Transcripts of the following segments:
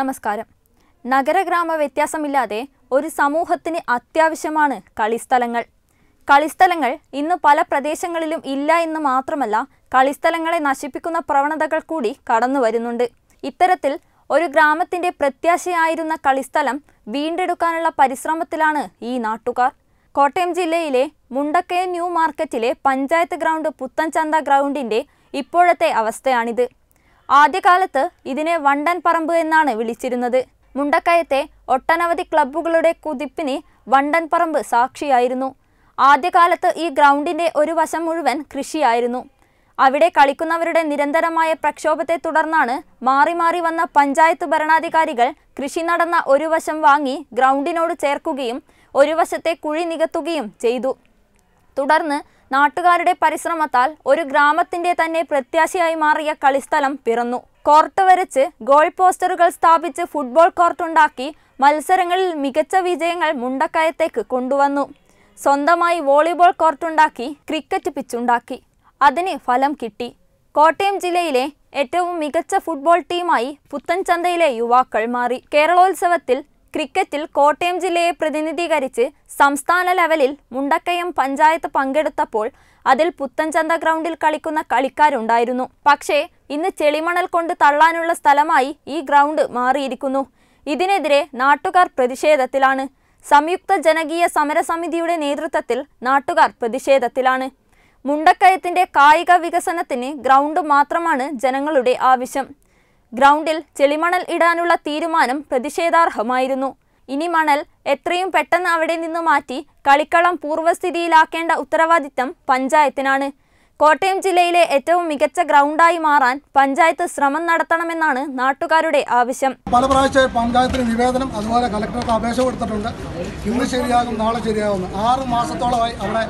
നമസ്കാരം നഗരഗ്രാമ വ്യത്യാസമില്ലാതെ ഒരു സമൂഹത്തിന് അത്യാവശ്യമാണ് കളിസ്ഥലങ്ങൾ കളിസ്ഥലങ്ങൾ ഇന്ന് പല പ്രദേശങ്ങളിലും ഇല്ല എന്ന് മാത്രമല്ല കളിസ്ഥലങ്ങളെ നശിപ്പിക്കുന്ന പ്രവണതകൾ കൂടി കടന്നു വരുന്നുണ്ട് ഇത്തരത്തിൽ ഒരു ഗ്രാമത്തിൻ്റെ പ്രത്യാശയായിരുന്ന കളിസ്ഥലം വീണ്ടെടുക്കാനുള്ള പരിശ്രമത്തിലാണ് ഈ നാട്ടുകാർ കോട്ടയം ജില്ലയിലെ മുണ്ടക്കയം ന്യൂ മാർക്കറ്റിലെ പഞ്ചായത്ത് ഗ്രൗണ്ട് പുത്തൻചന്ത ഗ്രൗണ്ടിൻ്റെ ഇപ്പോഴത്തെ അവസ്ഥയാണിത് ആദ്യകാലത്ത് ഇതിനെ വണ്ടൻ പറമ്പ് എന്നാണ് വിളിച്ചിരുന്നത് മുണ്ടക്കയത്തെ ഒട്ടനവധി ക്ലബ്ബുകളുടെ കുതിപ്പിന് വണ്ടൻ പറമ്പ് സാക്ഷിയായിരുന്നു ആദ്യകാലത്ത് ഈ ഗ്രൗണ്ടിൻ്റെ ഒരു വശം മുഴുവൻ കൃഷിയായിരുന്നു അവിടെ കളിക്കുന്നവരുടെ നിരന്തരമായ പ്രക്ഷോഭത്തെ തുടർന്നാണ് മാറി മാറി വന്ന പഞ്ചായത്ത് ഭരണാധികാരികൾ കൃഷി നടന്ന ഒരു വശം വാങ്ങി ഗ്രൗണ്ടിനോട് ചേർക്കുകയും ഒരു വശത്തെ കുഴി നികത്തുകയും ചെയ്തു തുടർന്ന് നാട്ടുകാരുടെ പരിശ്രമത്താൽ ഒരു ഗ്രാമത്തിന്റെ തന്നെ പ്രത്യാശയായി മാറിയ കളിസ്ഥലം പിറന്നു കോർട്ട് വരച്ച് ഗോൾ പോസ്റ്ററുകൾ സ്ഥാപിച്ച് ഫുട്ബോൾ കോർട്ടുണ്ടാക്കി മത്സരങ്ങളിൽ മികച്ച വിജയങ്ങൾ മുണ്ടക്കയത്തേക്ക് കൊണ്ടുവന്നു സ്വന്തമായി വോളിബോൾ കോർട്ടുണ്ടാക്കി ക്രിക്കറ്റ് പിച്ചുണ്ടാക്കി അതിന് ഫലം കിട്ടി കോട്ടയം ജില്ലയിലെ ഏറ്റവും മികച്ച ഫുട്ബോൾ ടീമായി പുത്തൻചന്തയിലെ യുവാക്കൾ മാറി കേരളോത്സവത്തിൽ ക്രിക്കറ്റിൽ കോട്ടയം ജില്ലയെ പ്രതിനിധീകരിച്ച് സംസ്ഥാന ലെവലിൽ മുണ്ടക്കയം പഞ്ചായത്ത് പങ്കെടുത്തപ്പോൾ അതിൽ പുത്തൻചന്ത ഗ്രൗണ്ടിൽ കളിക്കുന്ന കളിക്കാരുണ്ടായിരുന്നു പക്ഷേ ഇന്ന് ചെളിമണൽ കൊണ്ട് തള്ളാനുള്ള സ്ഥലമായി ഈ ഗ്രൗണ്ട് മാറിയിരിക്കുന്നു ഇതിനെതിരെ നാട്ടുകാർ പ്രതിഷേധത്തിലാണ് സംയുക്ത ജനകീയ സമരസമിതിയുടെ നേതൃത്വത്തിൽ നാട്ടുകാർ പ്രതിഷേധത്തിലാണ് മുണ്ടക്കയത്തിന്റെ കായിക വികസനത്തിന് ഗ്രൗണ്ട് മാത്രമാണ് ജനങ്ങളുടെ ആവശ്യം ഗ്രൗണ്ടിൽ ചെളിമണൽ ഇടാനുള്ള തീരുമാനം പ്രതിഷേധാർഹമായിരുന്നു ഇനി മണൽ എത്രയും പെട്ടെന്ന് അവിടെ നിന്ന് മാറ്റി കളിക്കളം പൂർവ്വസ്ഥിതിയിലാക്കേണ്ട ഉത്തരവാദിത്തം പഞ്ചായത്തിനാണ് കോട്ടയം ജില്ലയിലെ ഏറ്റവും മികച്ച ഗ്രൗണ്ടായി മാറാൻ പഞ്ചായത്ത് ശ്രമം നടത്തണമെന്നാണ് നാട്ടുകാരുടെ ആവശ്യം പല പ്രാവശ്യം പഞ്ചായത്തിന് നിവേദനം അതുപോലെ കലക്ടർക്ക് അപേക്ഷ കൊടുത്തിട്ടുണ്ട് ഇന്ന് ശരിയാകും നാളെ ശരിയാകും ആറ് മാസത്തോളമായി അവിടെ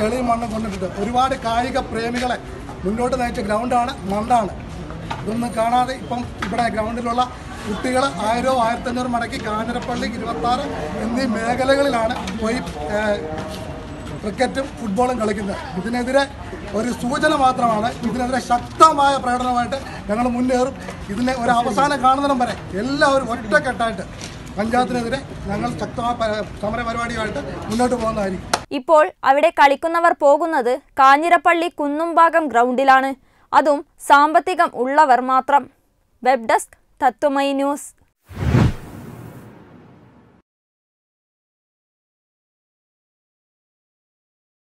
ചെളിയും മണ്ണും കൊണ്ടിട്ടുണ്ട് ഒരുപാട് കായിക പ്രേമികളെ മുന്നോട്ട് നയിച്ച ഗ്രൗണ്ടാണ് മണ്ണാണ് അതൊന്നും കാണാതെ ഇപ്പം ഇവിടെ ഗ്രൗണ്ടിലുള്ള കുട്ടികൾ ആയിരം ആയിരത്തഞ്ഞൂറ് മടക്കി കാഞ്ഞിരപ്പള്ളി ഇരുപത്താറ് എന്നീ മേഖലകളിലാണ് പോയി ക്രിക്കറ്റും ഫുട്ബോളും കളിക്കുന്നത് ഇതിനെതിരെ ഒരു സൂചന മാത്രമാണ് ഇതിനെതിരെ ശക്തമായ പ്രകടനമായിട്ട് ഞങ്ങൾ മുന്നേറും ഇതിനെ ഒരു അവസാനം കാണുന്നതിനും വരെ എല്ലാവരും ഒറ്റക്കെട്ടായിട്ട് പഞ്ചായത്തിനെതിരെ ഞങ്ങൾ ശക്തമായ സമരപരിപാടിയുമായിട്ട് മുന്നോട്ട് പോകുന്നതായിരിക്കും ഇപ്പോൾ അവിടെ കളിക്കുന്നവർ പോകുന്നത് കാഞ്ഞിരപ്പള്ളി കുന്നുംഭാഗം ഗ്രൗണ്ടിലാണ് അതും സാമ്പത്തികം ഉള്ളവർ മാത്രം വെബ് ഡെസ്ക് തത്വമൈ ന്യൂസ്